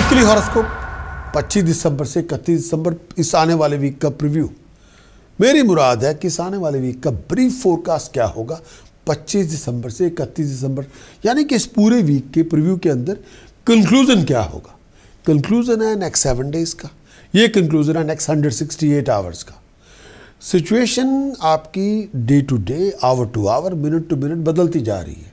weekly horoscope 25 दिसंबर से इकतीस दिसंबर इस आने वाले वीक का प्रीव्यू मेरी मुराद है कि इस आने वाले वीक का ब्रीफ फोरकास्ट क्या होगा 25 दिसंबर से इकतीस दिसंबर यानी कि इस पूरे वीक के प्रीव्यू के अंदर कंक्लूजन क्या होगा कंक्लूजन है नेक्स्ट सेवन डेज का ये कंक्लूजन है next hundred sixty eight hours का सिचुएशन आपकी day to day hour to hour minute to minute बदलती जा रही है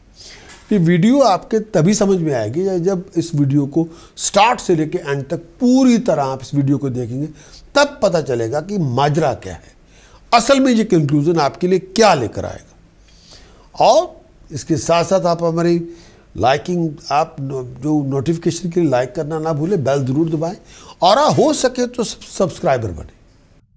ये वीडियो आपके तभी समझ में आएगी जब इस वीडियो को स्टार्ट से लेकर एंड तक पूरी तरह आप इस वीडियो को देखेंगे तब पता चलेगा कि माजरा क्या है असल में ये कंक्लूज़न आपके लिए क्या लेकर आएगा और इसके साथ साथ आप हमारी लाइकिंग आप जो नोटिफिकेशन के लिए लाइक करना ना भूलें बेल ज़रूर दबाएं और हो सके तो सब्सक्राइबर बने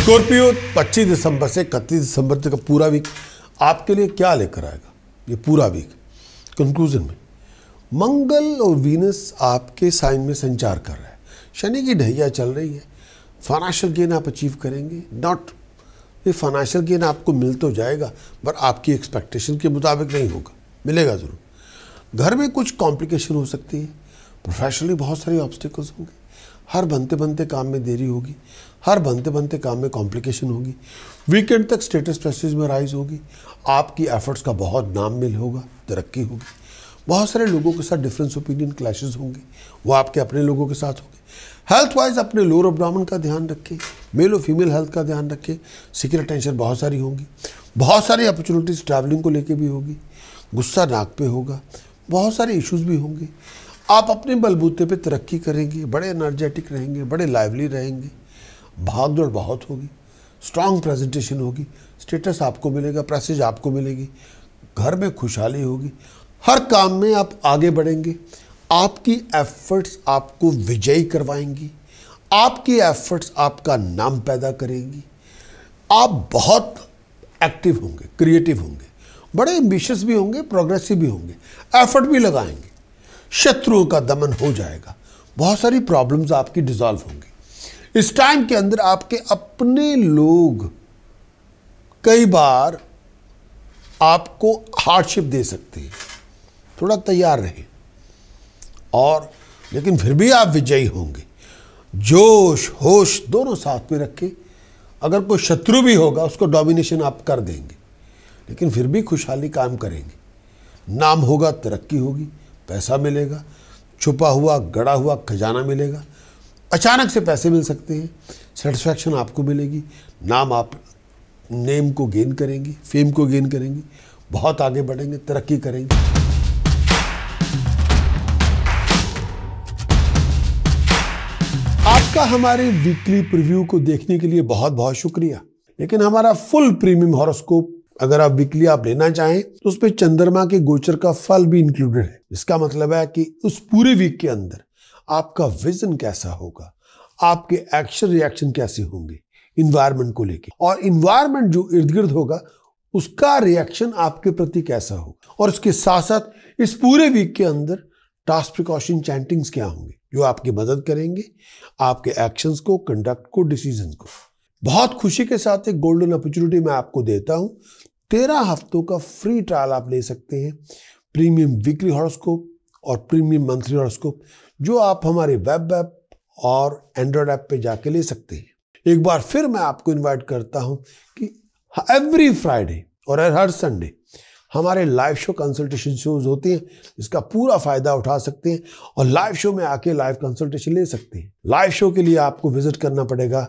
स्कॉर्पियो 25 दिसंबर से इकतीस दिसंबर तक का पूरा वीक आपके लिए क्या लेकर आएगा ये पूरा वीक कंक्लूजन में मंगल और वीनस आपके साइन में संचार कर रहा है शनि की ढैया चल रही है फाइनेंशियल गेन आप अचीव करेंगे नॉट ये फाइनेंशियल गेन आपको मिल तो जाएगा पर आपकी एक्सपेक्टेशन के मुताबिक नहीं होगा मिलेगा ज़रूर घर में कुछ कॉम्प्लिकेशन हो सकती है प्रोफेशनली बहुत सारे ऑब्स्टिकल्स होंगे हर बनते बनते काम में देरी होगी हर बनते बनते काम में कॉम्प्लिकेशन होगी वीकेंड तक स्टेटस प्रेसिस में राइज होगी आपकी एफर्ट्स का बहुत नाम मिल होगा तरक्की होगी बहुत सारे लोगों के साथ डिफरेंस ओपिनियन क्लैशेस होंगे वो आपके अपने लोगों के साथ होंगे हेल्थ वाइज अपने लोअर अब्डामन का ध्यान रखें मेल और फीमेल हेल्थ का ध्यान रखें सीक्रेट टेंशन बहुत सारी होंगी बहुत सारी अपॉर्चुनिटीज़ ट्रैवलिंग को लेके भी होगी गुस्सा नाक पे होगा बहुत सारे इश्यूज भी होंगे आप अपने बलबूते पे तरक्की करेंगे बड़े एनर्जेटिक रहेंगे बड़े लाइवली रहेंगे भाग दौड़ बहुत होगी स्ट्रांग प्रेजेंटेशन होगी स्टेटस आपको मिलेगा प्रेसेज आपको मिलेगी घर में खुशहाली होगी हर काम में आप आगे बढ़ेंगे आपकी एफर्ट्स आपको विजयी करवाएंगी आपकी एफर्ट्स आपका नाम पैदा करेंगी आप बहुत एक्टिव होंगे क्रिएटिव होंगे बड़े एम्बिशियस भी होंगे प्रोग्रेसिव भी होंगे एफर्ट भी लगाएंगे शत्रुओं का दमन हो जाएगा बहुत सारी प्रॉब्लम्स आपकी डिजॉल्व होंगी इस टाइम के अंदर आपके अपने लोग कई बार आपको हार्डशिप दे सकते हैं थोड़ा तैयार रहें और लेकिन फिर भी आप विजयी होंगे जोश होश दोनों साथ में रखें अगर कोई शत्रु भी होगा उसको डोमिनेशन आप कर देंगे लेकिन फिर भी खुशहाली काम करेंगे नाम होगा तरक्की होगी पैसा मिलेगा छुपा हुआ गड़ा हुआ खजाना मिलेगा अचानक से पैसे मिल सकते हैं सेटिस्फैक्शन आपको मिलेगी नाम आप नेम को गेन करेंगे फेम को गेन करेंगे बहुत आगे बढ़ेंगे तरक्की करेंगे आपका हमारे वीकली प्रीव्यू को देखने के लिए बहुत बहुत शुक्रिया लेकिन हमारा फुल प्रीमियम हॉरोस्कोप अगर आप वीकली आप लेना चाहें तो उस पर चंद्रमा के गोचर का फल भी इंक्लूडेड है इसका मतलब है कि उस पूरे वीक के अंदर आपका विजन कैसा होगा आपके एक्शन रिएक्शन कैसे होंगे इन्वायरमेंट को लेके और इन्वायरमेंट जो इर्द गिर्द होगा उसका रिएक्शन आपके प्रति कैसा होगा और उसके साथ साथ इस पूरे वीक के अंदर टास्क प्रिकॉशन चैंटिंग्स क्या होंगे जो आपकी मदद करेंगे आपके एक्शंस को कंडक्ट को डिसीजन को बहुत खुशी के साथ एक गोल्डन अपॉर्चुनिटी मैं आपको देता हूं तेरह हफ्तों का फ्री ट्रायल आप ले सकते हैं प्रीमियम वीकली हॉरोस्कोप और प्रीमियम मंथली हॉरोस्कोप जो आप हमारे वेब ऐप और एंड्रॉयड ऐप पे जाके ले सकते हैं एक बार फिर मैं आपको इनवाइट करता हूं कि एवरी फ्राइडे और हर संडे हमारे लाइव शो कंसल्टेशन शोज होते हैं इसका पूरा फ़ायदा उठा सकते हैं और लाइव शो में आके लाइव कंसल्टेशन ले सकते हैं लाइव शो के लिए आपको विजिट करना पड़ेगा